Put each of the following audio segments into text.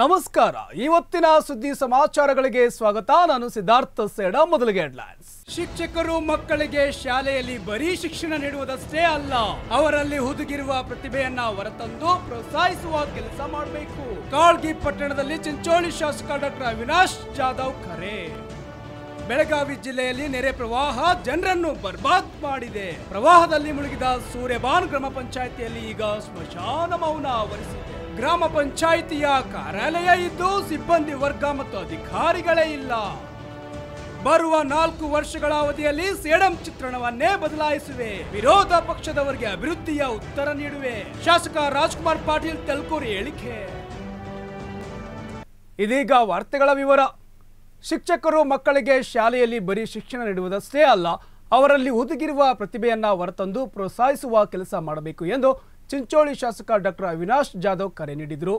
ನಮಸ್ಕಾರ ಇವತ್ತಿನ ಸುದ್ದಿ ಸಮಾಚಾರಗಳಿಗೆ ಸ್ವಾಗತ ನಾನು ಸಿದ್ಧಾರ್ಥ ಸೇಡ ಮೊದಲಿಗೆ ಹೆಡ್ಲೈನ್ಸ್ ಶಿಕ್ಷಕರು ಮಕ್ಕಳಿಗೆ ಶಾಲೆಯಲ್ಲಿ ಬರೀ ಶಿಕ್ಷಣ ನೀಡುವುದಷ್ಟೇ ಅಲ್ಲ ಅವರಲ್ಲಿ ಹುದುಗಿರುವ ಪ್ರತಿಭೆಯನ್ನ ಹೊರತಂದು ಪ್ರೋತ್ಸಾಹಿಸುವ ಕೆಲಸ ಮಾಡಬೇಕು ಕಾಳ್ಗಿ ಪಟ್ಟಣದಲ್ಲಿ ಚಿಂಚೋಳಿ ಶಾಸಕ ಡಾಕ್ಟರ್ ಅವಿನಾಶ್ ಜಾಧವ್ ಖರೆ ಬೆಳಗಾವಿ ಜಿಲ್ಲೆಯಲ್ಲಿ ನೆರೆ ಪ್ರವಾಹ ಜನರನ್ನು ಬರ್ಬಾದ್ ಮಾಡಿದೆ ಪ್ರವಾಹದಲ್ಲಿ ಮುಳುಗಿದ ಸೂರ್ಯಬಾನ್ ಗ್ರಾಮ ಪಂಚಾಯಿತಿಯಲ್ಲಿ ಈಗ ಸ್ಮಶಾನ ಮೌನ ಆವರಿಸಿದೆ ಗ್ರಾಮ ಪಂಚಾಯಿತಿಯ ಕಾರ್ಯಾಲಯ ಇದ್ದು ಸಿಬ್ಬಂದಿ ವರ್ಗ ಮತ್ತು ಅಧಿಕಾರಿಗಳೇ ಇಲ್ಲ ಬರುವ ನಾಲ್ಕು ವರ್ಷಗಳ ಅವಧಿಯಲ್ಲಿ ಸೇಡಂ ಚಿತ್ರಣವನ್ನೇ ಬದಲಾಯಿಸುವೆ ವಿರೋಧ ಪಕ್ಷದವರಿಗೆ ಅಭಿವೃದ್ಧಿಯ ಉತ್ತರ ನೀಡುವೆ ಶಾಸಕ ರಾಜ್ಕುಮಾರ್ ಪಾಟೀಲ್ ತಲ್ಕೂರು ಹೇಳಿಕೆ ಇದೀಗ ವಾರ್ತೆಗಳ ವಿವರ ಶಿಕ್ಷಕರು ಮಕ್ಕಳಿಗೆ ಶಾಲೆಯಲ್ಲಿ ಬರೀ ಶಿಕ್ಷಣ ನೀಡುವುದಷ್ಟೇ ಅಲ್ಲ ಅವರಲ್ಲಿ ಉದುಗಿರುವ ಪ್ರತಿಭೆಯನ್ನ ಹೊರತಂದು ಪ್ರೋತ್ಸಾಹಿಸುವ ಕೆಲಸ ಮಾಡಬೇಕು ಎಂದು ಚಿಂಚೋಳಿ ಶಾಸಕ ಡಾಕ್ಟರ್ ಅವಿನಾಶ್ ಜಾಧವ್ ಕರೆ ನೀಡಿದರು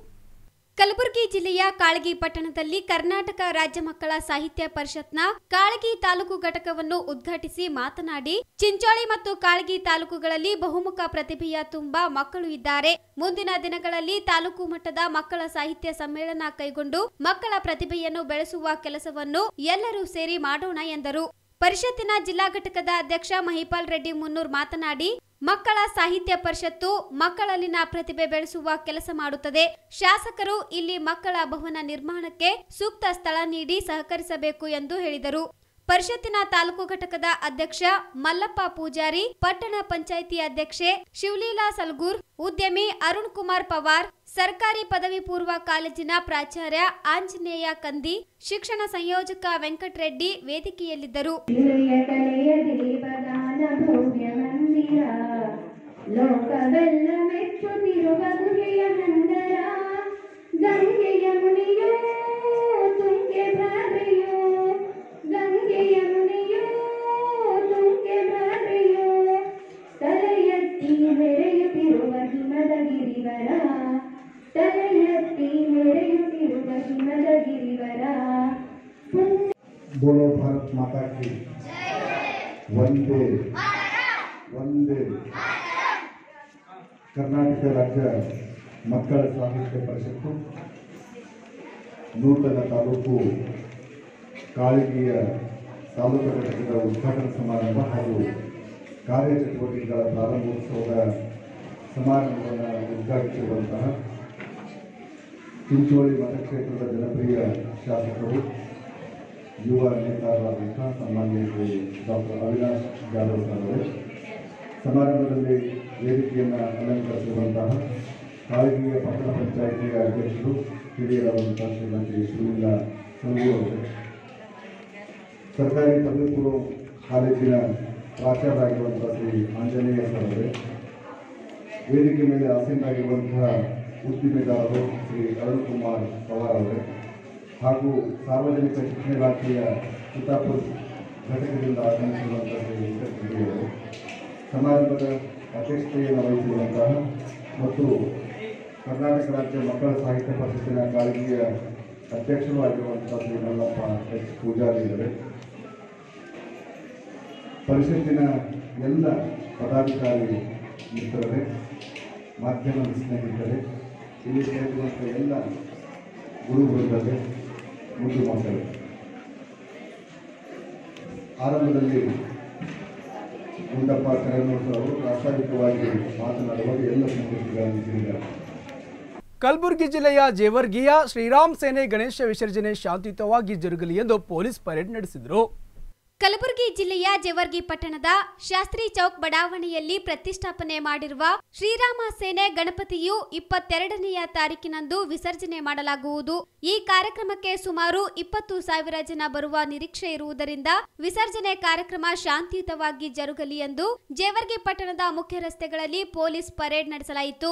ಕಲಬುರಗಿ ಜಿಲ್ಲೆಯ ಕಾಳಗಿ ಪಟ್ಟಣದಲ್ಲಿ ಕರ್ನಾಟಕ ರಾಜ್ಯ ಮಕ್ಕಳ ಸಾಹಿತ್ಯ ಪರಿಷತ್ನ ಕಾಳಗಿ ತಾಲೂಕು ಘಟಕವನ್ನು ಉದ್ಘಾಟಿಸಿ ಮಾತನಾಡಿ ಚಿಂಚೋಳಿ ಮತ್ತು ಕಾಳಗಿ ತಾಲೂಕುಗಳಲ್ಲಿ ಬಹುಮುಖ ಪ್ರತಿಭೆಯ ತುಂಬಾ ಮಕ್ಕಳು ಇದ್ದಾರೆ ಮುಂದಿನ ದಿನಗಳಲ್ಲಿ ತಾಲೂಕು ಮಟ್ಟದ ಮಕ್ಕಳ ಸಾಹಿತ್ಯ ಸಮ್ಮೇಳನ ಕೈಗೊಂಡು ಮಕ್ಕಳ ಪ್ರತಿಭೆಯನ್ನು ಬೆಳೆಸುವ ಕೆಲಸವನ್ನು ಎಲ್ಲರೂ ಸೇರಿ ಮಾಡೋಣ ಎಂದರು ಪರಿಷತ್ತಿನ ಜಿಲ್ಲಾ ಘಟಕದ ಅಧ್ಯಕ್ಷ ಮಹಿಪಾಲ್ ರೆಡ್ಡಿ ಮುನ್ನೂರ್ ಮಾತನಾಡಿ ಮಕ್ಕಳ ಸಾಹಿತ್ಯ ಪರಿಷತ್ತು ಮಕ್ಕಳಲ್ಲಿನ ಪ್ರತಿಭೆ ಬೆಳೆಸುವ ಕೆಲಸ ಮಾಡುತ್ತದೆ ಶಾಸಕರು ಇಲ್ಲಿ ಮಕ್ಕಳ ಭವನ ನಿರ್ಮಾಣಕ್ಕೆ ಸೂಕ್ತ ಸ್ಥಳ ನೀಡಿ ಸಹಕರಿಸಬೇಕು ಎಂದು ಹೇಳಿದರು ಪರಿಷತ್ತಿನ ತಾಲೂಕು ಘಟಕದ ಅಧ್ಯಕ್ಷ ಮಲ್ಲಪ್ಪ ಪೂಜಾರಿ ಪಟ್ಟಣ ಪಂಚಾಯಿತಿ ಅಧ್ಯಕ್ಷೆ ಶಿವಲೀಲಾ ಸಲ್ಗೂರ್ ಉದ್ಯಮಿ ಅರುಣ್ ಕುಮಾರ್ ಪವಾರ್ ಸರ್ಕಾರಿ ಪದವಿ ಪೂರ್ವ ಕಾಲೇಜಿನ ಪ್ರಾಚಾರ್ಯ ಆಂಜನೇಯ ಕಂದಿ ಶಿಕ್ಷಣ ಸಂಯೋಜಕ ವೆಂಕಟರೆಡ್ಡಿ ವೇದಿಕೆಯಲ್ಲಿದ್ದರು ಲೋಕವೆಲ್ಲ ಮೆಚ್ಚುತ್ತಿರುವುದು ಹಿಯ ನಂದರ ಗಂಗೆಯ ಮುನಿಯೇ ಕರ್ನಾಟಕ ರಾಜ್ಯ ಮಕ್ಕಳ ಸಾಹಿತ್ಯ ಪರಿಷತ್ತು ನೂತನ ತಾಲೂಕು ಕಾಳಗಿಯ ತಾಲೂಕು ಘಟಕದ ಉದ್ಘಾಟನಾ ಸಮಾರಂಭ ಹಾಗೂ ಕಾರ್ಯಚಟುವಟಿಕೆಗಳ ಪ್ರಾರಂಭೋತ್ಸವದ ಸಮಾರಂಭವನ್ನು ಉದ್ಘಾಟಿಸಿರುವಂತಹ ಚಿಂಚೋಳಿ ಮತಕ್ಷೇತ್ರದ ಜನಪ್ರಿಯ ಶಾಸಕರು ಯುವ ನೇತಾರರಾದಂತಹ ಸನ್ಮಾನ್ಯ ಡಾಕ್ಟರ್ ಅವಿನಾಶ್ ಜಾಧವ್ ಅವರು ಸಮಾರಂಭದಲ್ಲಿ ವೇದಿಕೆಯನ್ನು ಅಲಂಕರಿಸಿರುವಂತಹ ಕಾಳಗಿಯ ಪಟ್ಟಣ ಪಂಚಾಯಿತಿಯ ಅಧ್ಯಕ್ಷರು ಹಿರಿಯರಾದಂತಹ ಶ್ರೀಮತಿ ಸುನೀಲ ಅವರು ಸರ್ಕಾರಿ ಪದವಿಪೂರ್ವ ಕಾಲೇಜಿನ ಪ್ರಾಚಾರ್ಯರಾಗಿರುವಂಥ ಶ್ರೀ ಆಂಜನೇಯ ಸರ್ ವೇದಿಕೆ ಮೇಲೆ ಆಸೀನರಾಗಿರುವಂತಹ ಉದ್ದಿಮೆದಾರರು ಶ್ರೀ ಅರುಣ್ ಕುಮಾರ್ ಪವಾರ್ ಅವರೇ ಹಾಗೂ ಸಾರ್ವಜನಿಕ ಶಿಕ್ಷಣ ಇಲಾಖೆಯ ಚಿತ್ತಾಪುರ್ ಘಟಕದಿಂದ ಆಗಮಿಸಿರುವಂಥ ಶ್ರೀ ಸಮಾರಂಭದ ಅಧ್ಯಕ್ಷತೆಯನ್ನು ವಹಿಸಿರುವಂತಹ ಮತ್ತು ಕರ್ನಾಟಕ ರಾಜ್ಯ ಮಕ್ಕಳ ಸಾಹಿತ್ಯ ಪರಿಷತ್ತಿನ ಕಾಳಿಗೆಯ ಅಧ್ಯಕ್ಷರೂ ಆಗಿರುವಂಥ ಶ್ರೀ ಮಲ್ಲಪ್ಪ ಎಚ್ ಪೂಜಾರಿ ಇದ್ದಾರೆ ಪರಿಷತ್ತಿನ ಎಲ್ಲ ಪದಾಧಿಕಾರಿ ಮಿತ್ರರೇ ಮಾಧ್ಯಮದ ಸ್ನೇಹಿತರೆ ಇಲ್ಲಿ ಸೇರಿರುವಂಥ ಎಲ್ಲ ಗುರು ಬಂದರೆ ಮುದ್ದು ಮಾಡ್ತಾರೆ ಆರಂಭದಲ್ಲಿ ಗುಂಡಪ್ಪ ಕರನೋಟ್ ಅವರು ಪ್ರಾಸ್ತಾವಿಕವಾಗಿ ಮಾತನಾಡುವಾಗ ಎಲ್ಲ ಸಂತೋಷಗಳನ್ನು ತಿಳಿದ್ದಾರೆ ಕಲಬುರಗಿ ಜಿಲ್ಲೆಯ ಜೇವರ್ಗಿಯ ಶ್ರೀರಾಮ್ ಸೇನೆ ಗಣೇಶ ವಿಸರ್ಜನೆ ಶಾಂತಿಯುತವಾಗಿ ಜರುಗಲಿ ಎಂದು ಪೊಲೀಸ್ ಪರೇಡ್ ನಡೆಸಿದರು ಕಲಬುರಗಿ ಜಿಲ್ಲೆಯ ಜೇವರ್ಗಿ ಪಟ್ಟಣದ ಶಾಸ್ತ್ರಿ ಚೌಕ್ ಬಡಾವಣೆಯಲ್ಲಿ ಪ್ರತಿಷ್ಠಾಪನೆ ಮಾಡಿರುವ ಶ್ರೀರಾಮ ಸೇನೆ ಗಣಪತಿಯು ಇಪ್ಪತ್ತೆರಡನೆಯ ತಾರೀಕಿನಂದು ವಿಸರ್ಜನೆ ಮಾಡಲಾಗುವುದು ಈ ಕಾರ್ಯಕ್ರಮಕ್ಕೆ ಸುಮಾರು ಇಪ್ಪತ್ತು ಸಾವಿರ ಜನ ಬರುವ ನಿರೀಕ್ಷೆ ಇರುವುದರಿಂದ ವಿಸರ್ಜನೆ ಕಾರ್ಯಕ್ರಮ ಶಾಂತಿಯುತವಾಗಿ ಜರುಗಲಿ ಎಂದು ಜೇವರ್ಗಿ ಪಟ್ಟಣದ ಮುಖ್ಯ ರಸ್ತೆಗಳಲ್ಲಿ ಪೊಲೀಸ್ ಪರೇಡ್ ನಡೆಸಲಾಯಿತು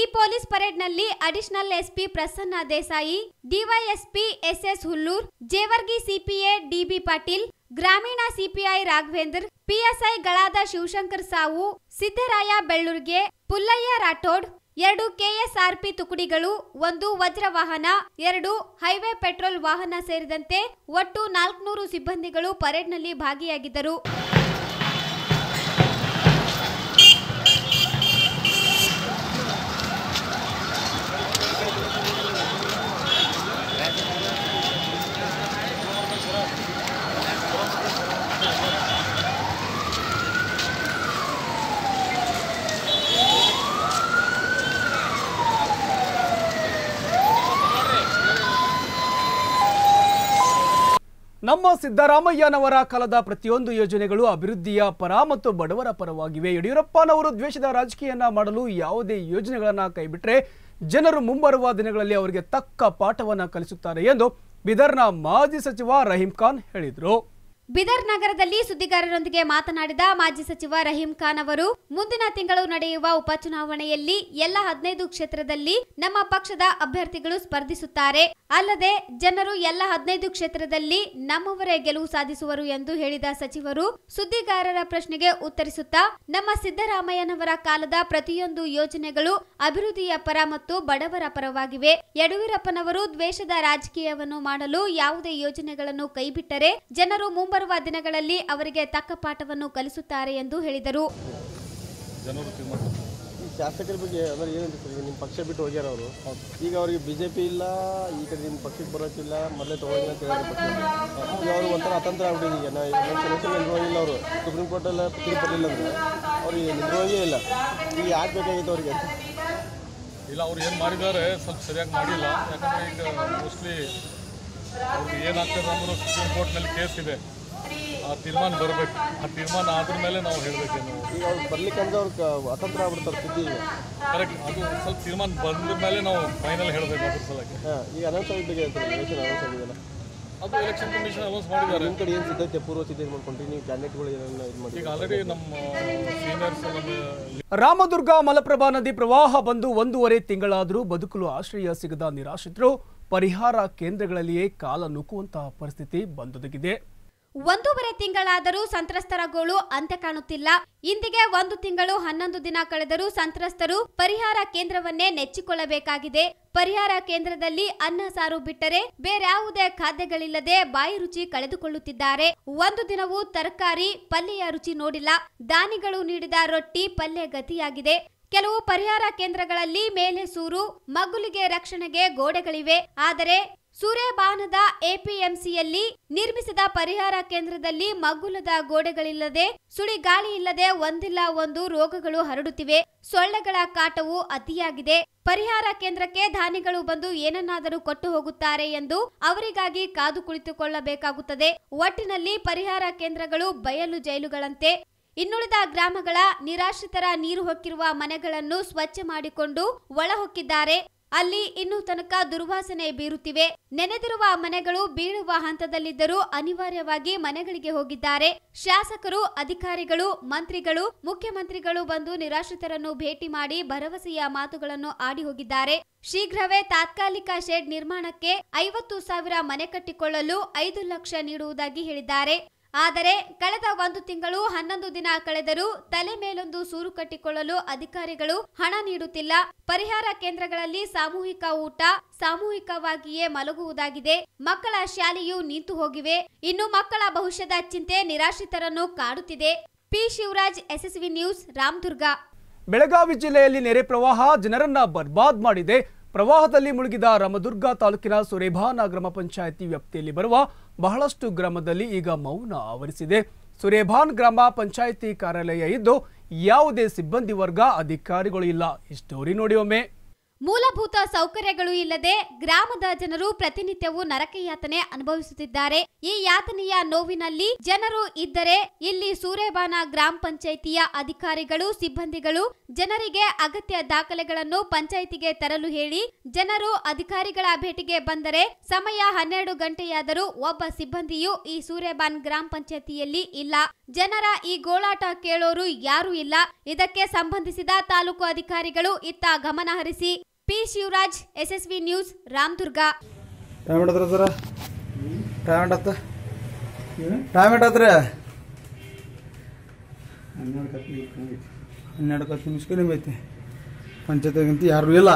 ಈ ಪೊಲೀಸ್ ಪರೇಡ್ನಲ್ಲಿ additional SP Prasanna Desai DYSP SS Hullur Jevargi CPA DB Patil ಗ್ರಾಮೀಣ ಸಿಪಿಐ ರಾಘವೇಂದ್ರ ಪಿಎಸ್ಐ ಗಳಾದ ಶಿವಶಂಕರ್ ಸಾವು ಸಿದ್ದರಾಯ ಬೆಳ್ಳೂರ್ಗೆ ಪುಲ್ಲಯ್ಯ ರಾಠೋಡ್ ಎರಡು ಕೆಎಸ್ಆರ್ಪಿ ತುಕಡಿಗಳು ಒಂದು ವಜ್ರ ವಾಹನ ಎರಡು ಹೈವೇ ಪೆಟ್ರೋಲ್ ವಾಹನ ಸೇರಿದಂತೆ ಒಟ್ಟು ನಾಲ್ಕುನೂರು ಸಿಬ್ಬಂದಿಗಳು ಪರೇಡ್ನಲ್ಲಿ ಭಾಗಿಯಾಗಿದ್ದರು ನಮ್ಮ ಸಿದ್ದರಾಮಯ್ಯನವರ ಕಾಲದ ಪ್ರತಿಯೊಂದು ಯೋಜನೆಗಳು ಅಭಿವೃದ್ಧಿಯ ಪರ ಮತ್ತು ಬಡವರ ಪರವಾಗಿವೆ ಯಡಿಯೂರಪ್ಪನವರು ದ್ವೇಷದ ರಾಜಕೀಯನ ಮಾಡಲು ಯಾವುದೇ ಯೋಜನೆಗಳನ್ನು ಕೈಬಿಟ್ರೆ ಜನರು ಮುಂಬರುವ ದಿನಗಳಲ್ಲಿ ಅವರಿಗೆ ತಕ್ಕ ಪಾಠವನ್ನು ಕಲಿಸುತ್ತಾರೆ ಎಂದು ಬಿದರ್ನ ಮಾಜಿ ಸಚಿವ ರಹೀಂ ಖಾನ್ ಹೇಳಿದರು ಬಿದರ್ ನಗರದಲ್ಲಿ ಸುದ್ದಿಗಾರರೊಂದಿಗೆ ಮಾತನಾಡಿದ ಮಾಜಿ ಸಚಿವ ರಹೀಂ ಖಾನ್ ಅವರು ಮುಂದಿನ ತಿಂಗಳು ನಡೆಯುವ ಉಪಚುನಾವಣೆಯಲ್ಲಿ ಎಲ್ಲ ಹದಿನೈದು ಕ್ಷೇತ್ರದಲ್ಲಿ ನಮ್ಮ ಪಕ್ಷದ ಅಭ್ಯರ್ಥಿಗಳು ಸ್ಪರ್ಧಿಸುತ್ತಾರೆ ಅಲ್ಲದೆ ಜನರು ಎಲ್ಲ ಹದಿನೈದು ಕ್ಷೇತ್ರದಲ್ಲಿ ನಮ್ಮವರೇ ಗೆಲುವು ಸಾಧಿಸುವರು ಎಂದು ಹೇಳಿದ ಸಚಿವರು ಸುದ್ದಿಗಾರರ ಪ್ರಶ್ನೆಗೆ ಉತ್ತರಿಸುತ್ತಾ ನಮ್ಮ ಸಿದ್ದರಾಮಯ್ಯನವರ ಕಾಲದ ಪ್ರತಿಯೊಂದು ಯೋಜನೆಗಳು ಅಭಿವೃದ್ಧಿಯ ಪರ ಮತ್ತು ಬಡವರ ಪರವಾಗಿವೆ ಯಡಿಯೂರಪ್ಪನವರು ದ್ವೇಷದ ರಾಜಕೀಯವನ್ನು ಮಾಡಲು ಯಾವುದೇ ಯೋಜನೆಗಳನ್ನು ಕೈಬಿಟ್ಟರೆ ಜನರು ಮುಂಬ ಮುಂಬರುವ ದಿನಗಳಲ್ಲಿ ಅವರಿಗೆ ತಕ್ಕ ಪಾಠವನ್ನು ಕಲಿಸುತ್ತಾರೆ ಎಂದು ಹೇಳಿದರು ಶಾಸಕರ ಬಗ್ಗೆ ಅಂದ್ರೆ ಏನಂತ ಸರ್ ನಿಮ್ಮ ಪಕ್ಷ ಬಿಟ್ಟು ಹೋಗ್ಯಾರ ಅವರು ಈಗ ಅವರಿಗೆ ಬಿ ಜೆ ಪಿ ಇಲ್ಲ ಈ ಕಡೆ ನಿಮ್ಮ ಪಕ್ಷಕ್ಕೆ ಬರೋಕ್ಕಿಲ್ಲ ಮೊದಲೇ ತೊಗೊಂಡಿಲ್ಲ ಅಂತ ಅವರು ಒಂಥರ ಅತಂತ್ರ ಆಗ್ಬಿಟ್ಟಿದೆ ಈಗ ನಾ ನಮ್ಮ ಸೆಲೆಕ್ಷನ್ ನಿಲ್ವಾಗಿಲ್ಲ ಅವರು ಸುಪ್ರೀಂ ಕೋರ್ಟಲ್ಲ ತೀರ್ಪು ಬರಲಿಲ್ಲ ಅಂದರೆ ಅವ್ರಿಗೆ ನಿಲ್ವಾಗೇ ಇಲ್ಲ ಈಗ ಯಾಕೆ ಬೇಕಾಗಿತ್ತು ಅವ್ರಿಗೆ ಇಲ್ಲ ಅವ್ರು ಏನು ಮಾಡಿದ್ದಾರೆ ಸ್ವಲ್ಪ ಸರಿಯಾಗಿ ಮಾಡಿಲ್ಲ ಯಾಕಂದರೆ ಈಗ ಮೋಸ್ಟ್ಲಿ ಅವ್ರಿಗೆ ಏನಾಗ್ತದೆ ಅಂದರೂ ಸುಪ್ರೀಂ ಕೋರ್ಟ್ನಲ್ಲಿ ಕೇಸ್ ಇದೆ ಆ ತೀರ್ಮಾನ ಬರಬೇಕು ಆ ತೀರ್ಮಾನ ಆದ್ರ ಮೇಲೆ ನಾವು ಹೇಳಬೇಕೇನು ಈಗ ಅವ್ರು ಬರ್ಲಿಕ್ಕೆ ಅಂದ್ರೆ ಅವ್ರು ಅತಂತ್ರ ಆಗ್ಬಿಡ್ತಾರೆ ಸುದ್ದಿ ಕರೆಕ್ಟ್ ಅದು ಸ್ವಲ್ಪ ತೀರ್ಮಾನ ಬಂದ ಮೇಲೆ ನಾವು ಫೈನಲ್ ಹೇಳಬೇಕು ಅದ್ರ ಸಲಕ್ಕೆ ಈಗ ಅನೌನ್ಸ್ ಆಗಿದ್ದಾಗ ಹೇಳ್ತಾರೆ ಅನೌನ್ಸ್ ಆಗಿದೆಯಲ್ಲ ಅದು ಎಲೆಕ್ಷನ್ ಕಮಿಷನ್ ಅನೌನ್ಸ್ ಮಾಡಿದ್ದಾರೆ ನಿಮ್ಮ ಕಡೆ ಏನು ಸಿದ್ಧತೆ ಪೂರ್ವ ಸಿದ್ಧತೆ ಮಾಡ್ಕೊಂಡ್ರಿ ನೀವು ಕ್ಯಾಂಡಿಡೇಟ್ಗಳು ಏನೆಲ್ಲ ಇದು ಮಾಡಿ ಈಗ ಆಲ್ರೆಡಿ ನಮ್ಮ ಸೀನಿಯರ್ಸ್ ರಾಮದುರ್ಗ ಮಲಪ್ರಭಾ ನದಿ ಪ್ರವಾಹ ಬಂದು ಒಂದೂವರೆ ತಿಂಗಳಾದರೂ ಬದುಕಲು ಆಶ್ರಯ ಸಿಗದ ನಿರಾಶ್ರಿತರು ಪರಿಹಾರ ಕೇಂದ್ರಗಳಲ್ಲಿಯೇ ಕಾಲ ನೂಕುವಂತಹ ಪರಿಸ್ಥಿತಿ ಬಂದೊದಗಿದೆ ಒಂದೂವರೆ ತಿಂಗಳಾದರೂ ಸಂತ್ರಸ್ತರ ಗೋಳು ಅಂತ್ಯ ಕಾಣುತ್ತಿಲ್ಲ ಇಂದಿಗೆ ಒಂದು ತಿಂಗಳು ಹನ್ನೊಂದು ದಿನ ಕಳೆದರೂ ಸಂತ್ರಸ್ತರು ಪರಿಹಾರ ಕೇಂದ್ರವನ್ನೇ ನೆಚ್ಚಿಕೊಳ್ಳಬೇಕಾಗಿದೆ ಪರಿಹಾರ ಕೇಂದ್ರದಲ್ಲಿ ಅನ್ನ ಸಾರು ಬಿಟ್ಟರೆ ಬೇರ್ಯಾವುದೇ ಖಾದ್ಯಗಳಿಲ್ಲದೆ ಬಾಯಿ ರುಚಿ ಕಳೆದುಕೊಳ್ಳುತ್ತಿದ್ದಾರೆ ಒಂದು ದಿನವೂ ತರಕಾರಿ ಪಲ್ಯ ರುಚಿ ನೋಡಿಲ್ಲ ದಾನಿಗಳು ನೀಡಿದ ರೊಟ್ಟಿ ಪಲ್ಯ ಗತಿಯಾಗಿದೆ ಕೆಲವು ಪರಿಹಾರ ಕೇಂದ್ರಗಳಲ್ಲಿ ಮೇಲೆ ಸೂರು ಮಗುಲಿಗೆ ರಕ್ಷಣೆಗೆ ಗೋಡೆಗಳಿವೆ ಆದರೆ ಸೂರೆಬಾನದ ಎಪಿಎಂಸಿಯಲ್ಲಿ ನಿರ್ಮಿಸಿದ ಪರಿಹಾರ ಕೇಂದ್ರದಲ್ಲಿ ಮಗ್ಗುಲದ ಗೋಡೆಗಳಿಲ್ಲದೆ ಸುಳಿಗಾಳಿ ಇಲ್ಲದೆ ಒಂದಿಲ್ಲ ಒಂದು ರೋಗಗಳು ಹರಡುತ್ತಿವೆ ಸೊಳ್ಳೆಗಳ ಕಾಟವು ಅತಿಯಾಗಿದೆ ಪರಿಹಾರ ಕೇಂದ್ರಕ್ಕೆ ಧಾನಿಗಳು ಬಂದು ಏನನ್ನಾದರೂ ಕೊಟ್ಟು ಹೋಗುತ್ತಾರೆ ಎಂದು ಅವರಿಗಾಗಿ ಕಾದು ಕುಳಿತುಕೊಳ್ಳಬೇಕಾಗುತ್ತದೆ ಒಟ್ಟಿನಲ್ಲಿ ಪರಿಹಾರ ಕೇಂದ್ರಗಳು ಬಯಲು ಜೈಲುಗಳಂತೆ ಇನ್ನುಳಿದ ಗ್ರಾಮಗಳ ನಿರಾಶ್ರಿತರ ನೀರು ಹೊಕ್ಕಿರುವ ಮನೆಗಳನ್ನು ಸ್ವಚ್ಛ ಮಾಡಿಕೊಂಡು ಒಳಹೊಕ್ಕಿದ್ದಾರೆ ಅಲ್ಲಿ ಇನ್ನೂ ತನಕ ದುರ್ವಾಸನೆ ಬೀರುತ್ತಿವೆ ನೆನೆದಿರುವ ಮನೆಗಳು ಬೀಳುವ ಹಂತದಲ್ಲಿದ್ದರೂ ಅನಿವಾರ್ಯವಾಗಿ ಮನೆಗಳಿಗೆ ಹೋಗಿದ್ದಾರೆ ಶಾಸಕರು ಅಧಿಕಾರಿಗಳು ಮಂತ್ರಿಗಳು ಮುಖ್ಯಮಂತ್ರಿಗಳು ಬಂದು ನಿರಾಶ್ರಿತರನ್ನು ಭೇಟಿ ಮಾಡಿ ಭರವಸೆಯ ಮಾತುಗಳನ್ನು ಆಡಿ ಹೋಗಿದ್ದಾರೆ ಶೀಘ್ರವೇ ತಾತ್ಕಾಲಿಕ ಶೆಡ್ ನಿರ್ಮಾಣಕ್ಕೆ ಐವತ್ತು ಸಾವಿರ ಮನೆ ಕಟ್ಟಿಕೊಳ್ಳಲು ಐದು ಲಕ್ಷ ನೀಡುವುದಾಗಿ ಹೇಳಿದ್ದಾರೆ ಆದರೆ ಕಳೆದ ಒಂದು ತಿಂಗಳು ಹನ್ನೊಂದು ದಿನ ಕಳೆದರೂ ತಲೆ ಮೇಲೊಂದು ಸೂರು ಕಟ್ಟಿಕೊಳ್ಳಲು ಅಧಿಕಾರಿಗಳು ಹಣ ನೀಡುತ್ತಿಲ್ಲ ಪರಿಹಾರ ಕೇಂದ್ರಗಳಲ್ಲಿ ಸಾಮೂಹಿಕ ಊಟ ಸಾಮೂಹಿಕವಾಗಿಯೇ ಮಲಗುವುದಾಗಿದೆ ಮಕ್ಕಳ ಶಾಲೆಯು ನಿಂತು ಹೋಗಿವೆ ಇನ್ನು ಮಕ್ಕಳ ಭವಿಷ್ಯದ ಚಿಂತೆ ನಿರಾಶ್ರಿತರನ್ನು ಕಾಡುತ್ತಿದೆ P Shivaraj SSV news Ramadurga Belagavi ಜಿಲ್ಲೆಯಲ್ಲಿ ನೆರೆ ಪ್ರವಾಹ ಜನರನ್ನ ಬರ್ಬಾದ್ ಮಾಡಿದೆ ಪ್ರವಾಹದಲ್ಲಿ ಮುಳುಗಿದ ರಾಮದುರ್ಗ ತಾಲೂಕಿನ ಸುರೇಭಾನ ಗ್ರಾಮ ಪಂಚಾಯಿತಿ ವ್ಯಾಪ್ತಿಯಲ್ಲಿ ಬರುವ ಬಹಳಷ್ಟು ಗ್ರಾಮದಲ್ಲಿ ಈಗ ಮೌನ ಆವರಿಸಿದೆ ಸುರೇಭಾನ್ ಗ್ರಾಮ ಪಂಚಾಯಿತಿ ಕಾರ್ಯಾಲಯ ಇದ್ದು ಯಾವುದೇ ಸಿಬ್ಬಂದಿ ವರ್ಗ ಅಧಿಕಾರಿಗಳು ಇಲ್ಲ ಈ ಸ್ಟೋರಿ ನೋಡಿ ಒಮ್ಮೆ ಮೂಲಭೂತ ಸೌಕರ್ಯಗಳು ಇಲ್ಲದೆ ಗ್ರಾಮದ ಜನರು ಪ್ರತಿನಿತ್ಯವೂ ನರಕ ಯಾತನೆ ಅನುಭವಿಸುತ್ತಿದ್ದಾರೆ ಈ ಯಾತನೆಯ ನೋವಿನಲ್ಲಿ ಜನರು ಇದ್ದರೆ ಇಲ್ಲಿ ಸೂರೇಬಾನ ಗ್ರಾಮ ಪಂಚಾಯಿತಿಯ ಅಧಿಕಾರಿಗಳು ಸಿಬ್ಬಂದಿಗಳು ಜನರಿಗೆ ಅಗತ್ಯ ದಾಖಲೆಗಳನ್ನು ಪಂಚಾಯಿತಿಗೆ ತರಲು ಹೇಳಿ ಜನರು ಅಧಿಕಾರಿಗಳ ಭೇಟಿಗೆ ಬಂದರೆ ಸಮಯ ಹನ್ನೆರಡು ಗಂಟೆಯಾದರೂ ಒಬ್ಬ ಸಿಬ್ಬಂದಿಯೂ ಈ ಸೂರೇಬಾನ್ ಗ್ರಾಮ ಪಂಚಾಯಿತಿಯಲ್ಲಿ ಇಲ್ಲ ಜನರ ಈ ಗೋಳಾಟ ಕೇಳೋರು ಯಾರು ಇಲ್ಲ ಇದಕ್ಕೆ ಸಂಬಂಧಿಸಿದ ತಾಲೂಕು ಅಧಿಕಾರಿಗಳು ಇತ್ತ ಗಮನ ಹರಿಸಿ P Shivaraj SSV news Ramadurga ಇಲ್ಲ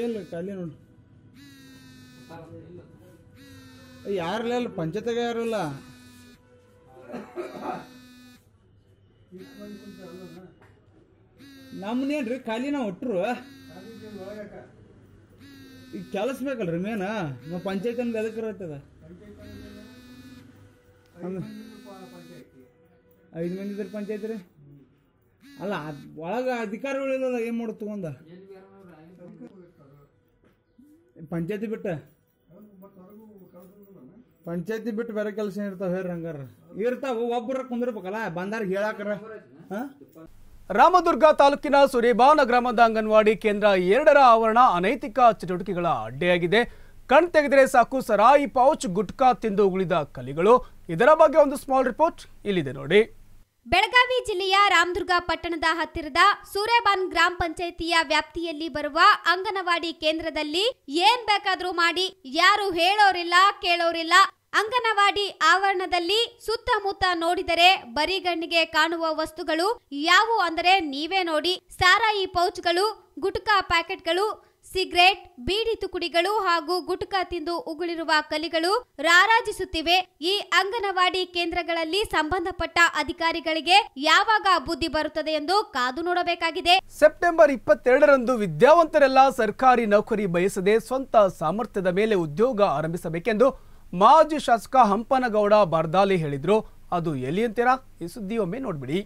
ಏನ್ ಖಾಲಿ ನೋಡ್ರಿ ಯಾರಿಲ್ಲ ಪಂಚಾಯತ್ಯಾಗ ಯಾರಿಲ್ಲ ನಮ್ನೇನ್ರಿ ಖಾಲಿ ನಾವು ಒಟ್ಟರು ಈಗ ಕೆಲಸ ಬೇಕಲ್ರಿ ಮೇನ ನಾವು ಪಂಚಾಯತ್ ಅಂದ್ರೆ ಅದಕ್ಕಿರತ್ತದ ಐದು ಮಂದಿ ಇದ್ರ ಪಂಚಾಯತ್ ರೀ ಅಲ್ಲ ಒಳಗೆ ಅಧಿಕಾರಿಗಳಿಲ್ಲ ಏನ್ ಮಾಡೋದು ತಗೊಂಡ ಪಂಚಾಯತಿ ಬಿಟ್ಟು ಪಂಚಾಯತಿ ಬಿಟ್ಟು ಬೇರೆ ಕೆಲಸ ಇರ್ತಾವ ಹೇಳ್ರಿ ಹಂಗಾರ ಇರ್ತಾವ ಒಬ್ಬರ ಕುಂದಿರ್ಬೇಕಲ್ಲ ಬಂದಾರ ಹೇಳಾಕ್ರ ರಾಮದುರ್ಗ ತಾಲೂಕಿನ ಸುರಿಬಾವನ ಗ್ರಾಮದ ಅಂಗನವಾಡಿ ಕೇಂದ್ರ ಎರಡರ ಆವರಣ ಅನೈತಿಕ ಚಟುವಟಿಕೆಗಳ ಅಡ್ಡೆಯಾಗಿದೆ ಕಣ್ ತೆಗೆದರೆ ಸಾಕು ಸರಾಯಿ ಪೌಚ್ ಗುಟ್ಕಾ ತಿಂದು ಉಳಿದ ಕಲಿಗಳು ಇದರ ಬಗ್ಗೆ ಒಂದು ಸ್ಮಾಲ್ ರಿಪೋರ್ಟ್ ಇಲ್ಲಿದೆ ನೋಡಿ ಬೆಳಗಾವಿ ಜಿಲ್ಲೆಯ ರಾಮದುರ್ಗ ಪಟ್ಟಣದ ಹತ್ತಿರದ ಸೂರ್ಯಬಾನ್ ಗ್ರಾಮ ಪಂಚಾಯಿತಿಯ ವ್ಯಾಪ್ತಿಯಲ್ಲಿ ಬರುವ ಅಂಗನವಾಡಿ ಕೇಂದ್ರದಲ್ಲಿ ಏನ್ ಬೇಕಾದ್ರೂ ಮಾಡಿ ಯಾರು ಹೇಳೋರಿಲ್ಲ ಕೇಳೋರಿಲ್ಲ ಅಂಗನವಾಡಿ ಆವರಣದಲ್ಲಿ ಸುತ್ತಮುತ್ತ ನೋಡಿದರೆ ಬರಿಗಣ್ಣಿಗೆ ಕಾಣುವ ವಸ್ತುಗಳು ಯಾವುವು ಅಂದರೆ ನೀವೇ ನೋಡಿ ಸಾರಾಯಿ ಪೌಚ್ಗಳು ಗುಟ್ಕಾ ಪ್ಯಾಕೆಟ್ಗಳು ಸಿಗರೇಟ್ ಬೀಡಿ ತುಕುಡಿಗಳು ಹಾಗೂ ಗುಟುಕಾ ತಿಂದು ಉಗುಳಿರುವ ಕಲಿಗಳು ರಾರಾಜಿಸುತ್ತಿವೆ ಈ ಅಂಗನವಾಡಿ ಕೇಂದ್ರಗಳಲ್ಲಿ ಸಂಬಂಧಪಟ್ಟ ಅಧಿಕಾರಿಗಳಿಗೆ ಯಾವಾಗ ಬುದ್ಧಿ ಬರುತ್ತದೆ ಎಂದು ಕಾದು ನೋಡಬೇಕಾಗಿದೆ ಸೆಪ್ಟೆಂಬರ್ ಇಪ್ಪತ್ತೆರಡರಂದು ವಿದ್ಯಾವಂತರೆಲ್ಲ ಸರ್ಕಾರಿ ನೌಕರಿ ಬಯಸದೆ ಸ್ವಂತ ಸಾಮರ್ಥ್ಯದ ಮೇಲೆ ಉದ್ಯೋಗ ಆರಂಭಿಸಬೇಕೆಂದು ಮಾಜಿ ಶಾಸಕ ಹಂಪನಗೌಡ ಬರ್ದಾಲಿ ಹೇಳಿದ್ರು ಅದು ಎಲ್ಲಿ ಅಂತೀರಾ ಈ ಸುದ್ದಿ ಒಮ್ಮೆ ನೋಡ್ಬಿಡಿ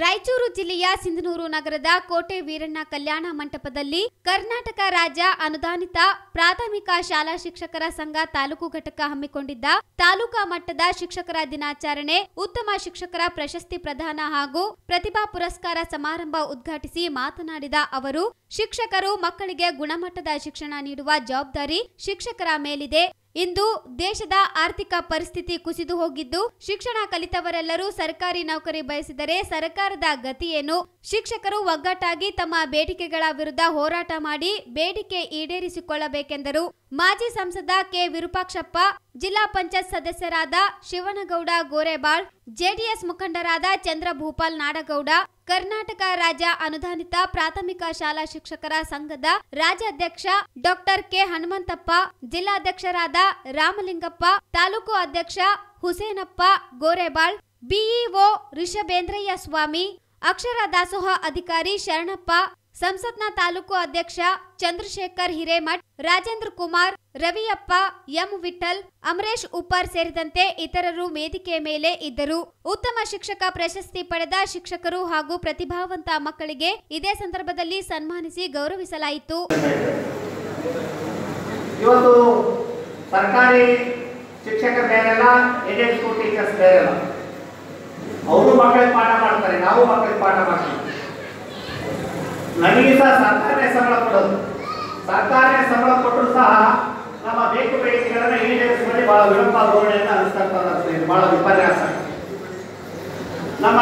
ರಾಯಚೂರು ಜಿಲ್ಲೆಯ ಸಿಂಧನೂರು ನಗರದ ಕೋಟೆ ವೀರಣ್ಣ ಕಲ್ಯಾಣ ಮಂಟಪದಲ್ಲಿ ಕರ್ನಾಟಕ ರಾಜ್ಯ ಅನುದಾನಿತ ಪ್ರಾಥಮಿಕ ಶಾಲಾ ಶಿಕ್ಷಕರ ಸಂಘ ತಾಲೂಕು ಘಟಕ ಹಮ್ಮಿಕೊಂಡಿದ್ದ ತಾಲೂಕಾ ಮಟ್ಟದ ಶಿಕ್ಷಕರ ದಿನಾಚರಣೆ ಉತ್ತಮ ಶಿಕ್ಷಕರ ಪ್ರಶಸ್ತಿ ಪ್ರದಾನ ಹಾಗೂ ಪ್ರತಿಭಾ ಪುರಸ್ಕಾರ ಸಮಾರಂಭ ಉದ್ಘಾಟಿಸಿ ಮಾತನಾಡಿದ ಅವರು ಶಿಕ್ಷಕರು ಮಕ್ಕಳಿಗೆ ಗುಣಮಟ್ಟದ ಶಿಕ್ಷಣ ನೀಡುವ ಜವಾಬ್ದಾರಿ ಶಿಕ್ಷಕರ ಮೇಲಿದೆ ಇಂದು ದೇಶದ ಆರ್ಥಿಕ ಪರಿಸ್ಥಿತಿ ಕುಸಿದು ಹೋಗಿದ್ದು ಶಿಕ್ಷಣ ಕಲಿತವರೆಲ್ಲರೂ ಸರ್ಕಾರಿ ನೌಕರಿ ಬಯಸಿದರೆ ಸರ್ಕಾರದ ಗತಿಯೇನು ಶಿಕ್ಷಕರು ಒಗ್ಗಟ್ಟಾಗಿ ತಮ್ಮ ಬೇಡಿಕೆಗಳ ವಿರುದ್ಧ ಹೋರಾಟ ಮಾಡಿ ಬೇಡಿಕೆ ಈಡೇರಿಸಿಕೊಳ್ಳಬೇಕೆಂದರು ಮಾಜಿ ಸಂಸದ ಕೆ ವಿರೂಪಾಕ್ಷಪ್ಪ ಜಿಲ್ಲಾ ಪಂಚಾಯತ್ ಸದಸ್ಯರಾದ ಶಿವನಗೌಡ ಗೋರೆಬಾಳ್ ಜೆಡಿಎಸ್ ಮುಖಂಡರಾದ ಚಂದ್ರಭೂಪಾಲ್ ನಾಡಗೌಡ ಕರ್ನಾಟಕ ರಾಜ್ಯ ಅನುದಾನಿತ ಪ್ರಾಥಮಿಕ ಶಾಲಾ ಶಿಕ್ಷಕರ ಸಂಘದ ರಾಜ್ಯಾಧ್ಯಕ್ಷ ಡಾಕ್ಟರ್ ಕೆ ಹನುಮಂತಪ್ಪ ಜಿಲ್ಲಾಧ್ಯಕ್ಷರಾದ ರಾಮಲಿಂಗಪ್ಪ ತಾಲೂಕು ಅಧ್ಯಕ್ಷ ಹುಸೇನಪ್ಪ ಗೋರೆಬಾಳ್ ಬಿಇಒ ರಿಷಭೇಂದ್ರಯ್ಯ ಸ್ವಾಮಿ ಅಕ್ಷರ ದಾಸೋಹ ಅಧಿಕಾರಿ ಶರಣಪ್ಪ ಸಂಸತ್ನ ತಾಲೂಕು ಅಧ್ಯಕ್ಷ ಚಂದ್ರಶೇಖರ್ ಹಿರೇಮಠ್ ರಾಜೇಂದ್ರ ಕುಮಾರ್ ರವಿಯಪ್ಪ ಎಂ ವಿಠಲ್ ಅಮರೇಶ್ ಉಪ್ಪಾರ್ ಸೇರಿದಂತೆ ಇತರರು ವೇದಿಕೆ ಮೇಲೆ ಇದ್ದರು ಉತ್ತಮ ಶಿಕ್ಷಕ ಪ್ರಶಸ್ತಿ ಪಡೆದ ಶಿಕ್ಷಕರು ಹಾಗೂ ಪ್ರತಿಭಾವಂತ ಮಕ್ಕಳಿಗೆ ಇದೇ ಸಂದರ್ಭದಲ್ಲಿ ಸನ್ಮಾನಿಸಿ ಗೌರವಿಸಲಾಯಿತು ಅವರು ಮಕ್ಕಳಿಗೆ ಪಾಠ ಮಾಡ್ತಾರೆ ನಾವು ಮಕ್ಕಳಿಗೆ ಪಾಠ ಮಾಡ್ತೀವಿ ನಮಗೆ ಸಹ ಸರ್ಕಾರನೇ ಸಂಬಳ ಕೊಡೋದು ಸರ್ಕಾರನೇ ಸಂಬಳ ಕೊಟ್ಟರು ಸಹ ನಮ್ಮ ಬೇಕು ಬೇಡಿಕೆಗಳನ್ನು ಈಡೇರಿಸುವಲ್ಲಿ ಬಹಳ ವಿಳಂಬ ಧೋರಣೆಯನ್ನು ಅನುಸರಿಸ್ತದೆ ಬಹಳ ವಿಪರ್ಯಾಸ ನಮ್ಮ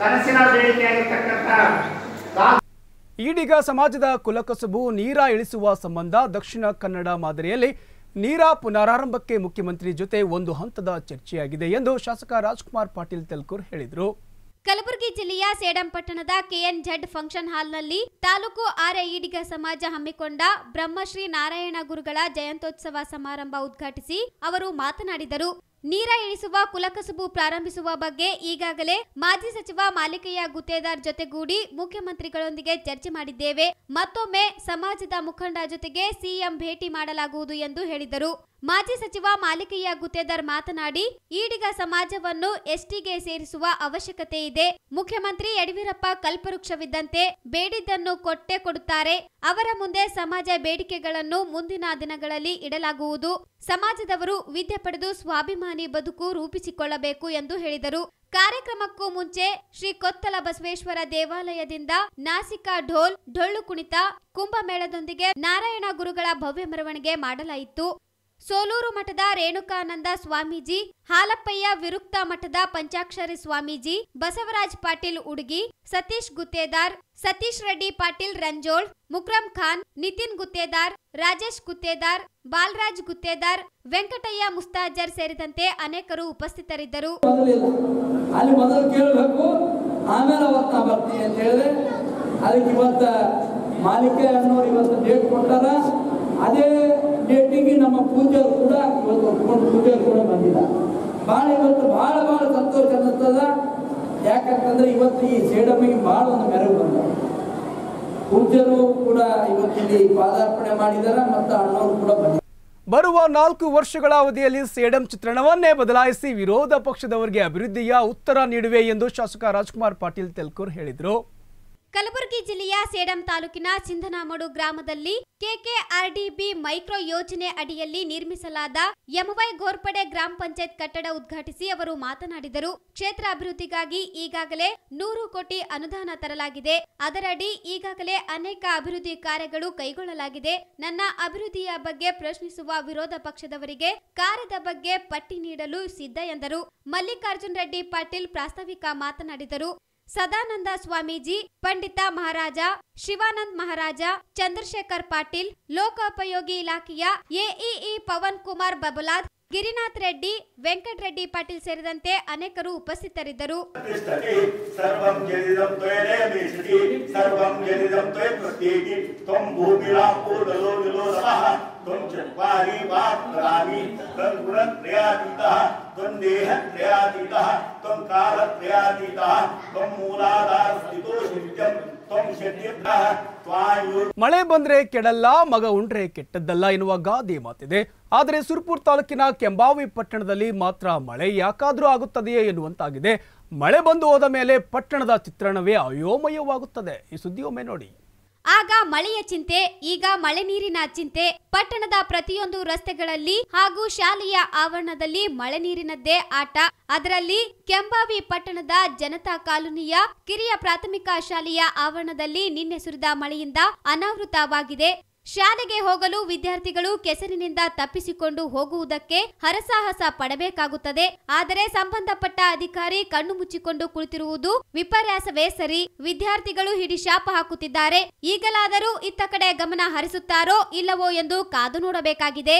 ಕನಸಿನ ಬೇಡಿಕೆಯಾಗಿರ್ತಕ್ಕಂಥ ಈಡಿಗ ಸಮಾಜದ ಕುಲಕಸಬು ನೀರ ಇಳಿಸುವ ಸಂಬಂಧ ದಕ್ಷಿಣ ಕನ್ನಡ ಮಾದರಿಯಲ್ಲಿ ನೀರ ಪುನರಾರಂಭಕ್ಕೆ ಮುಖ್ಯಮಂತ್ರಿ ಜೊತೆ ಒಂದು ಹಂತದ ಚರ್ಚೆಯಾಗಿದೆ ಎಂದು ಶಾಸಕ ರಾಜ್ಕುಮಾರ್ ಪಾಟೀಲ್ ತೆಲ್ಕೂರ್ ಹೇಳಿದರು ಕಲಬುರಗಿ ಜಿಲ್ಲೆಯ ಸೇಡಂ ಪಟ್ಟಣದ ಕೆಎನ್ ಝಡ್ ಫಂಕ್ಷನ್ ಹಾಲ್ನಲ್ಲಿ ತಾಲೂಕು ಆರ್ ಸಮಾಜ ಹಮ್ಮಿಕೊಂಡ ಬ್ರಹ್ಮಶ್ರೀ ನಾರಾಯಣ ಗುರುಗಳ ಜಯಂತೋತ್ಸವ ಸಮಾರಂಭ ಉದ್ಘಾಟಿಸಿ ಅವರು ಮಾತನಾಡಿದರು ನೀರ ಇಳಿಸುವ ಕುಲಕಸುಬು ಪ್ರಾರಂಭಿಸುವ ಬಗ್ಗೆ ಈಗಾಗಲೇ ಮಾಜಿ ಸಚಿವ ಮಾಲಿಕಯ್ಯ ಗುತ್ತೇದಾರ್ ಜೊತೆಗೂಡಿ ಮುಖ್ಯಮಂತ್ರಿಗಳೊಂದಿಗೆ ಚರ್ಚೆ ಮಾಡಿದ್ದೇವೆ ಮತ್ತೊಮ್ಮೆ ಸಮಾಜದ ಮುಖಂಡ ಜೊತೆಗೆ ಸಿಎಂ ಭೇಟಿ ಮಾಡಲಾಗುವುದು ಎಂದು ಹೇಳಿದರು ಮಾಜಿ ಸಚಿವ ಮಾಲಿಕಯ್ಯ ಗುತ್ತೇದಾರ್ ಮಾತನಾಡಿ ಈಡಿಗ ಸಮಾಜವನ್ನು ಎಸ್ಟಿಗೆ ಸೇರಿಸುವ ಅವಶ್ಯಕತೆ ಇದೆ ಮುಖ್ಯಮಂತ್ರಿ ಯಡಿಯೂರಪ್ಪ ಕಲ್ಪವೃಕ್ಷವಿದ್ದಂತೆ ಬೇಡಿದ್ದನ್ನು ಕೊಟ್ಟೆ ಕೊಡುತ್ತಾರೆ ಅವರ ಮುಂದೆ ಸಮಾಜ ಬೇಡಿಕೆಗಳನ್ನು ಮುಂದಿನ ದಿನಗಳಲ್ಲಿ ಇಡಲಾಗುವುದು ಸಮಾಜದವರು ವಿದ್ಯೆ ಪಡೆದು ಸ್ವಾಭಿಮಾನಿ ಬದುಕು ರೂಪಿಸಿಕೊಳ್ಳಬೇಕು ಎಂದು ಹೇಳಿದರು ಕಾರ್ಯಕ್ರಮಕ್ಕೂ ಮುಂಚೆ ಶ್ರೀ ಕೊತ್ತಲ ಬಸವೇಶ್ವರ ದೇವಾಲಯದಿಂದ ನಾಸಿಕ ಢೋಲ್ ಡೊಳ್ಳು ಕುಣಿತ ಕುಂಭಮೇಳದೊಂದಿಗೆ ನಾರಾಯಣ ಗುರುಗಳ ಭವ್ಯ ಮೆರವಣಿಗೆ ಮಾಡಲಾಯಿತು ಸೋಲೂರು ಮಠದ ರೇಣುಕಾನಂದ ಸ್ವಾಮೀಜಿ ಹಾಲಪ್ಪಯ್ಯ ವಿರುಕ್ತ ಮಠದ ಪಂಚಾಕ್ಷರಿ ಸ್ವಾಮೀಜಿ ಬಸವರಾಜ್ ಪಾಟೀಲ್ ಉಡುಗಿ ಸತೀಶ್ ಗುತ್ತೇದಾರ್ ಸತೀಶ್ ರೆಡ್ಡಿ ಪಾಟೀಲ್ ರಂಜೋಳ್ ಮುಕ್ರಂ ಖಾನ್ ನಿತಿನ್ ಗುತ್ತೇದಾರ್ ರಾಜೇಶ್ ಗುತ್ತೇದಾರ್ ಬಾಲರಾಜ್ ಗುತ್ತೇದಾರ್ ವೆಂಕಟಯ್ಯ ಮುಸ್ತಾಜರ್ ಸೇರಿದಂತೆ ಅನೇಕರು ಉಪಸ್ಥಿತರಿದ್ದರು ಅಲ್ಲಿ ಮೊದಲು ಕೇಳಬೇಕು ಆಮೇಲೆ ಅಂತ ಹೇಳಿದ್ರೆ ಅದಕ್ಕೆ ಇವತ್ತು ಮಾಲಿಕೆ ಇವತ್ತು ಅದೇ ಡೇಟಿಗೆ ನಮ್ಮ ಪೂಜಾರು ಕೂಡ ಇವತ್ತು ಒಪ್ಕೊಂಡು ಕೂಡ ಬಂದಿಲ್ಲ ಭಾಳ ಇವತ್ತು ಭಾಳ ಭಾಳ ಸಂತೋಷ ಅನ್ನಿಸ್ತದ ಯಾಕಂತಂದ್ರೆ ಇವತ್ತು ಈ ಸೇಡಮ್ಮಿಗೆ ಭಾಳ ಒಂದು ಮೆರವು ಬಂದ ಪೂಜರು ಕೂಡ ಇವತ್ತಿಲ್ಲಿ ಪಾದಾರ್ಪಣೆ ಮಾಡಿದಾರ ಮತ್ತು ಅಣ್ಣವರು ಕೂಡ ಬಂದಿದ್ದಾರೆ ಬರುವ ನಾಲ್ಕು ವರ್ಷಗಳ ಅವಧಿಯಲ್ಲಿ ಸೇಡಂ ಚಿತ್ರಣವನ್ನೇ ಬದಲಾಯಿಸಿ ವಿರೋಧ ಪಕ್ಷದವರಿಗೆ ಅಭಿವೃದ್ಧಿಯ ಉತ್ತರ ನೀಡುವೆ ಎಂದು ಶಾಸಕ ರಾಜ್ಕುಮಾರ್ ಪಾಟೀಲ್ ತೆಲ್ಕೂರ್ ಹೇಳಿದರು ಕಲಬುರಗಿ ಜಿಲ್ಲೆಯ ಸೇಡಂ ತಾಲೂಕಿನ ಸಿಂಧನಾಮಡು ಗ್ರಾಮದಲ್ಲಿ ಕೆಕೆಆರ್ಡಿಬಿ ಮೈಕ್ರೋ ಯೋಜನೆ ಅಡಿಯಲ್ಲಿ ನಿರ್ಮಿಸಲಾದ ಎಂವೈ ಗೋರ್ಪಡೆ ಗ್ರಾಮ ಪಂಚಾಯತ್ ಕಟ್ಟಡ ಉದ್ಘಾಟಿಸಿ ಅವರು ಮಾತನಾಡಿದರು ಕ್ಷೇತ್ರ ಅಭಿವೃದ್ಧಿಗಾಗಿ ಈಗಾಗಲೇ ನೂರು ಕೋಟಿ ಅನುದಾನ ತರಲಾಗಿದೆ ಅದರಡಿ ಈಗಾಗಲೇ ಅನೇಕ ಅಭಿವೃದ್ಧಿ ಕಾರ್ಯಗಳು ಕೈಗೊಳ್ಳಲಾಗಿದೆ ನನ್ನ ಅಭಿವೃದ್ಧಿಯ ಬಗ್ಗೆ ಪ್ರಶ್ನಿಸುವ ವಿರೋಧ ಪಕ್ಷದವರಿಗೆ ಕಾರ್ಯದ ಬಗ್ಗೆ ಪಟ್ಟಿ ನೀಡಲು ಸಿದ್ಧ ಎಂದರು ಮಲ್ಲಿಕಾರ್ಜುನ್ ರೆಡ್ಡಿ ಪಾಟೀಲ್ ಪ್ರಾಸ್ತಾವಿಕ ಮಾತನಾಡಿದರು सदानंद स्वामीजी पंडित महाराज शिवानंद महाराज चंद्रशेखर पाटील लोकोपयोगी इलाखिया एइ पवन कुमार बबलाद ಗಿರಿನಾಥ್ ರೆಡ್ಡಿ ವೆಂಕಟರೆಡ್ಡಿ ಪಾಟೀಲ್ ಸೇರಿದಂತೆ ಅನೇಕರು ಉಪಸ್ಥಿತರಿದ್ದರು ತ್ವಂ ಮಳೆ ಬಂದ್ರೆ ಕೆಡಲ್ಲ ಮಗ ಉಂಡ್ರೆ ಕೆಟ್ಟದ್ದಲ್ಲ ಎನ್ನುವ ಗಾದೆ ಮಾತಿದೆ ಆದರೆ ಸುರ್ಪುರ್ ತಾಲೂಕಿನ ಕೆಂಬಾವಿ ಪಟ್ಟಣದಲ್ಲಿ ಮಾತ್ರ ಮಳೆ ಯಾಕಾದ್ರೂ ಆಗುತ್ತದೆಯೇ ಎನ್ನುವಂತಾಗಿದೆ ಮಳೆ ಬಂದು ಹೋದ ಮೇಲೆ ಪಟ್ಟಣದ ಚಿತ್ರಣವೇ ಅಯೋಮಯವಾಗುತ್ತದೆ ಈ ಸುದ್ದಿಯೊಮ್ಮೆ ನೋಡಿ ಆಗ ಮಳೆಯ ಚಿಂತೆ ಈಗ ಮಳೆ ನೀರಿನ ಚಿಂತೆ ಪಟ್ಟಣದ ಪ್ರತಿಯೊಂದು ರಸ್ತೆಗಳಲ್ಲಿ ಹಾಗೂ ಶಾಲೆಯ ಆವರಣದಲ್ಲಿ ಮಳೆ ನೀರಿನದ್ದೇ ಆಟ ಅದರಲ್ಲಿ ಕೆಂಬಾವಿ ಪಟ್ಟಣದ ಜನತಾ ಕಾಲೋನಿಯ ಕಿರಿಯ ಪ್ರಾಥಮಿಕ ಶಾಲೆಯ ಆವರಣದಲ್ಲಿ ನಿನ್ನೆ ಸುರಿದ ಮಳೆಯಿಂದ ಅನಾವೃತವಾಗಿದೆ ಶಾಲೆಗೆ ಹೋಗಲು ವಿದ್ಯಾರ್ಥಿಗಳು ಕೆಸರಿನಿಂದ ತಪ್ಪಿಸಿಕೊಂಡು ಹೋಗುವುದಕ್ಕೆ ಹರಸಾಹಸ ಪಡಬೇಕಾಗುತ್ತದೆ ಆದರೆ ಸಂಬಂಧಪಟ್ಟ ಅಧಿಕಾರಿ ಕಣ್ಣು ಮುಚ್ಚಿಕೊಂಡು ಕುಳಿತಿರುವುದು ವಿಪರ್ಯಾಸವೇ ಸರಿ ವಿದ್ಯಾರ್ಥಿಗಳು ಹಿಡಿ ಶಾಪ ಹಾಕುತ್ತಿದ್ದಾರೆ ಈಗಲಾದರೂ ಇತ್ತ ಕಡೆ ಗಮನ ಹರಿಸುತ್ತಾರೋ ಇಲ್ಲವೋ ಎಂದು ಕಾದು ನೋಡಬೇಕಾಗಿದೆ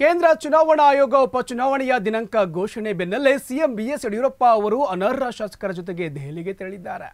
ಕೇಂದ್ರ ಚುನಾವಣಾ ಆಯೋಗ ಉಪಚುನಾವಣೆಯ ದಿನಾಂಕ ಘೋಷಣೆ ಬೆನ್ನಲ್ಲೇ ಸಿಎಂ ಬಿಎಸ್ ಯಡಿಯೂರಪ್ಪ ಅವರು ಅನರ್ಹ ಶಾಸಕರ ಜೊತೆಗೆ ದೆಹಲಿಗೆ ತೆರಳಿದ್ದಾರೆ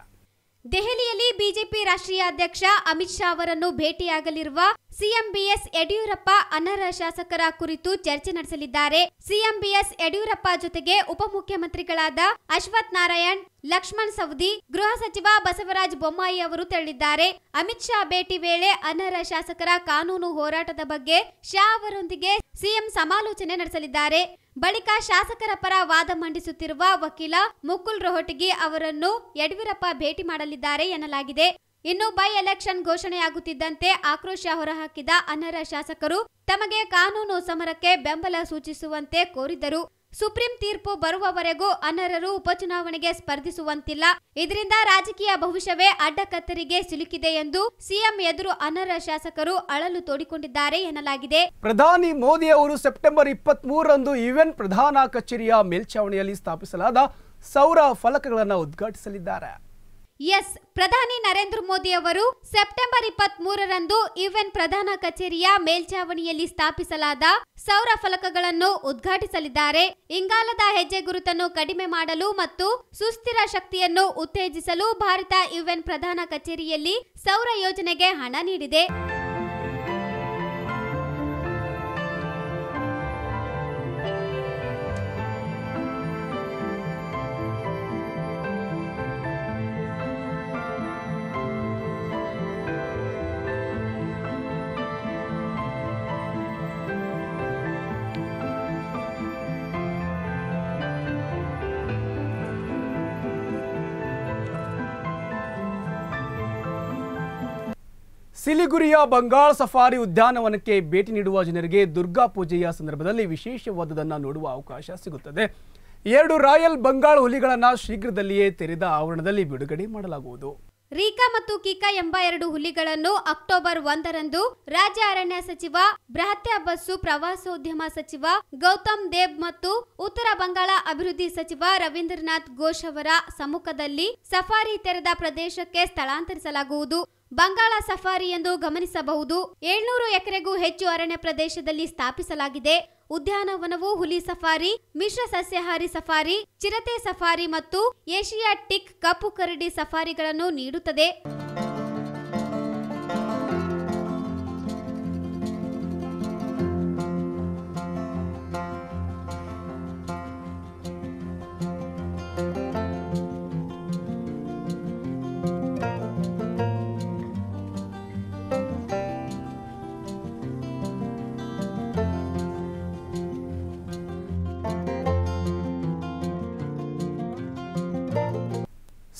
ದೆಹಲಿಯಲ್ಲಿ ಬಿಜೆಪಿ ರಾಷ್ಟ್ರೀಯ ಅಧ್ಯಕ್ಷ ಅಮಿತ್ ಶಾ ಅವರನ್ನು ಭೇಟಿಯಾಗಲಿರುವ ಸಿಎಂ ಬಿಎಸ್ ಯಡಿಯೂರಪ್ಪ ಅನರ್ಹ ಶಾಸಕರ ಕುರಿತು ಚರ್ಚೆ ನಡೆಸಲಿದ್ದಾರೆ ಸಿಎಂ ಬಿಎಸ್ ಯಡಿಯೂರಪ್ಪ ಜೊತೆಗೆ ಉಪಮುಖ್ಯಮಂತ್ರಿಗಳಾದ ಅಶ್ವಥ್ ನಾರಾಯಣ್ ಲಕ್ಷ್ಮಣ್ ಸವದಿ ಗೃಹ ಸಚಿವ ಬಸವರಾಜ ಬೊಮ್ಮಾಯಿ ಅವರು ತೆರಳಿದ್ದಾರೆ ಅಮಿತ್ ಶಾ ಭೇಟಿ ವೇಳೆ ಅನರ್ಹ ಶಾಸಕರ ಕಾನೂನು ಹೋರಾಟದ ಬಗ್ಗೆ ಶಾ ಅವರೊಂದಿಗೆ ಸಿಎಂ ಸಮಾಲೋಚನೆ ನಡೆಸಲಿದ್ದಾರೆ ಬಳಿಕ ಶಾಸಕರ ಪರ ವಾದ ಮಂಡಿಸುತ್ತಿರುವ ವಕೀಲ ಮುಕುಲ್ ರೋಹಟಗಿ ಅವರನ್ನು ಯಡಿಯೂರಪ್ಪ ಭೇಟಿ ಮಾಡಲಿದ್ದಾರೆ ಎನ್ನಲಾಗಿದೆ ಇನ್ನು ಬೈ ಎಲೆಕ್ಷನ್ ಘೋಷಣೆಯಾಗುತ್ತಿದ್ದಂತೆ ಆಕ್ರೋಶ ಹೊರಹಾಕಿದ ಅನರ್ಹ ಶಾಸಕರು ತಮಗೆ ಕಾನೂನು ಸಮರಕ್ಕೆ ಬೆಂಬಲ ಸೂಚಿಸುವಂತೆ ಕೋರಿದ್ದರು ಸುಪ್ರೀಂ ತೀರ್ಪು ಬರುವವರೆಗೂ ಅನರ್ಹರು ಉಪಚುನಾವಣೆಗೆ ಸ್ಪರ್ಧಿಸುವಂತಿಲ್ಲ ಇದರಿಂದ ರಾಜಕೀಯ ಭವಿಷ್ಯವೇ ಅಡ್ಡಕತ್ತರಿಗೆ ಸಿಲುಕಿದೆ ಎಂದು ಸಿಎಂ ಎದುರು ಅನರ್ಹ ಶಾಸಕರು ಅಳಲು ತೋಡಿಕೊಂಡಿದ್ದಾರೆ ಎನ್ನಲಾಗಿದೆ ಪ್ರಧಾನಿ ಮೋದಿ ಅವರು ಸೆಪ್ಟೆಂಬರ್ ಇಪ್ಪತ್ತ್ ಮೂರರಂದು ಯುಎನ್ ಪ್ರಧಾನ ಕಚೇರಿಯ ಮೇಲ್ಛಾವಣಿಯಲ್ಲಿ ಸ್ಥಾಪಿಸಲಾದ ಸೌರ ಫಲಕಗಳನ್ನು ಉದ್ಘಾಟಿಸಲಿದ್ದಾರೆ ಎಸ್ ಪ್ರಧಾನಿ ನರೇಂದ್ರ ಮೋದಿ ಅವರು ಸೆಪ್ಟೆಂಬರ್ ಇಪ್ಪತ್ತ್ ಮೂರರಂದು ಯುಎನ್ ಪ್ರಧಾನ ಕಚೇರಿಯ ಮೇಲ್ಛಾವಣಿಯಲ್ಲಿ ಸ್ಥಾಪಿಸಲಾದ ಸೌರ ಫಲಕಗಳನ್ನು ಉದ್ಘಾಟಿಸಲಿದ್ದಾರೆ ಇಂಗಾಲದ ಹೆಜ್ಜೆ ಗುರುತನ್ನು ಕಡಿಮೆ ಮಾಡಲು ಮತ್ತು ಸುಸ್ಥಿರ ಶಕ್ತಿಯನ್ನು ಉತ್ತೇಜಿಸಲು ಭಾರತ ಯುಎನ್ ಪ್ರಧಾನ ಕಚೇರಿಯಲ್ಲಿ ಸೌರ ಯೋಜನೆಗೆ ಹಣ ನೀಡಿದೆ ಸಿಲಿಗುರಿಯ ಬಂಗಾಳ ಸಫಾರಿ ಉದ್ಯಾನವನಕ್ಕೆ ಭೇಟಿ ನೀಡುವ ಜನರಿಗೆ ದುರ್ಗಾ ಪೂಜೆಯ ಸಂದರ್ಭದಲ್ಲಿ ವಿಶೇಷವಾದುದನ್ನು ನೋಡುವ ಅವಕಾಶ ಸಿಗುತ್ತದೆ ಎರಡು ರಾಯಲ್ ಬಂಗಾಳ ಹುಲಿಗಳನ್ನು ಶೀಘ್ರದಲ್ಲಿಯೇ ತೆರೆದ ಆವರಣದಲ್ಲಿ ಬಿಡುಗಡೆ ಮಾಡಲಾಗುವುದು ರೀಕಾ ಮತ್ತು ಕಿಕಾ ಎಂಬ ಎರಡು ಹುಲಿಗಳನ್ನು ಅಕ್ಟೋಬರ್ ಒಂದರಂದು ರಾಜ್ಯ ಅರಣ್ಯ ಸಚಿವ ಬೃಹತ್ಯ ಬಸ್ಸು ಪ್ರವಾಸೋದ್ಯಮ ಸಚಿವ ಗೌತಮ್ ದೇವ್ ಮತ್ತು ಉತ್ತರ ಬಂಗಾಳ ಅಭಿವೃದ್ಧಿ ಸಚಿವ ರವೀಂದ್ರನಾಥ್ ಘೋಷ್ ಅವರ ಸಮ್ಮುಖದಲ್ಲಿ ಸಫಾರಿ ತೆರೆದ ಪ್ರದೇಶಕ್ಕೆ ಸ್ಥಳಾಂತರಿಸಲಾಗುವುದು ಬಂಗಾಳ ಸಫಾರಿ ಎಂದು ಗಮನಿಸಬಹುದು ಏಳ್ನೂರು ಎಕರೆಗೂ ಹೆಚ್ಚು ಅರಣ್ಯ ಪ್ರದೇಶದಲ್ಲಿ ಸ್ಥಾಪಿಸಲಾಗಿದೆ ಉದ್ಯಾನವನವು ಹುಲಿ ಸಫಾರಿ ಮಿಶ್ರ ಸಸ್ಯಾಹಾರಿ ಸಫಾರಿ ಚಿರತೆ ಸಫಾರಿ ಮತ್ತು ಏಷಿಯಾಟಿಕ್ ಕಪ್ಪು ಕರಡಿ ಸಫಾರಿಗಳನ್ನು ನೀಡುತ್ತದೆ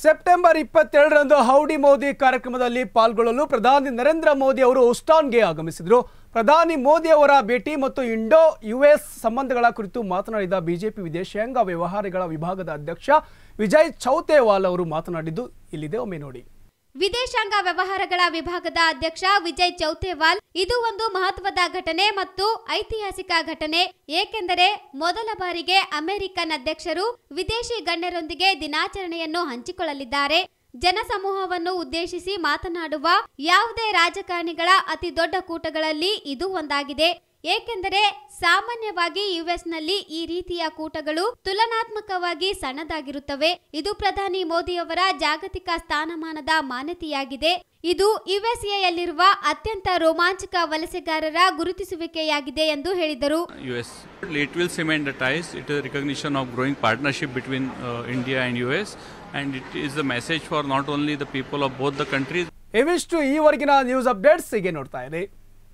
ಸೆಪ್ಟೆಂಬರ್ ಇಪ್ಪತ್ತೆರಡರಂದು ಹೌಡಿ ಮೋದಿ ಕಾರ್ಯಕ್ರಮದಲ್ಲಿ ಪಾಲ್ಗೊಳ್ಳಲು ಪ್ರಧಾನಿ ನರೇಂದ್ರ ಮೋದಿ ಅವರು ಉಸ್ಟಾನ್ಗೆ ಆಗಮಿಸಿದರು ಪ್ರಧಾನಿ ಮೋದಿ ಅವರ ಭೇಟಿ ಮತ್ತು ಇಂಡೋ ಯುಎಸ್ ಸಂಬಂಧಗಳ ಕುರಿತು ಮಾತನಾಡಿದ ಬಿಜೆಪಿ ವಿದೇಶಾಂಗ ವ್ಯವಹಾರಗಳ ವಿಭಾಗದ ಅಧ್ಯಕ್ಷ ವಿಜಯ್ ಚೌತೇವಾಲ್ ಅವರು ಮಾತನಾಡಿದ್ದು ಇಲ್ಲಿದೆ ಒಮ್ಮೆ ನೋಡಿ ವಿದೇಶಾಂಗ ವ್ಯವಹಾರಗಳ ವಿಭಾಗದ ಅಧ್ಯಕ್ಷ ವಿಜಯ್ ಚೌತೇವಾಲ್ ಇದು ಒಂದು ಮಹತ್ವದ ಘಟನೆ ಮತ್ತು ಐತಿಹಾಸಿಕ ಘಟನೆ ಏಕೆಂದರೆ ಮೊದಲ ಬಾರಿಗೆ ಅಮೆರಿಕನ್ ಅಧ್ಯಕ್ಷರು ವಿದೇಶಿ ಗಣ್ಯರೊಂದಿಗೆ ದಿನಾಚರಣೆಯನ್ನು ಹಂಚಿಕೊಳ್ಳಲಿದ್ದಾರೆ ಜನಸಮೂಹವನ್ನು ಉದ್ದೇಶಿಸಿ ಮಾತನಾಡುವ ಯಾವುದೇ ರಾಜಕಾರಣಿಗಳ ಅತಿ ದೊಡ್ಡ ಕೂಟಗಳಲ್ಲಿ ಇದು ಒಂದಾಗಿದೆ ಏಕೆಂದರೆ ಸಾಮಾನ್ಯವಾಗಿ ಯುಎಸ್ನಲ್ಲಿ ಈ ರೀತಿಯ ಕೂಟಗಳು ತುಲನಾತ್ಮಕವಾಗಿ ಸಣ್ಣದಾಗಿರುತ್ತವೆ ಇದು ಪ್ರಧಾನಿ ಮೋದಿಯವರ ಜಾಗತಿಕ ಸ್ಥಾನಮಾನದ ಮಾನ್ಯತೆಯಾಗಿದೆ ಇದು ಯುಎಸ್ಎಯಲ್ಲಿರುವ ಅತ್ಯಂತ ರೋಮಾಂಚಕ ವಲಸೆಗಾರರ ಗುರುತಿಸುವಿಕೆಯಾಗಿದೆ ಎಂದು ಹೇಳಿದರು US it will cement ties it is recognition of growing partnership between India and US and it is the message for not only the people of both the countries ಇವಿಷ್ಟು ಈವರೆಗಿನ ನ್ಯೂಸ್ ಅಪ್ಡೇಟ್ಸ್ ಹೀಗೆ ನೋಡ್ತಾ ಇದೆ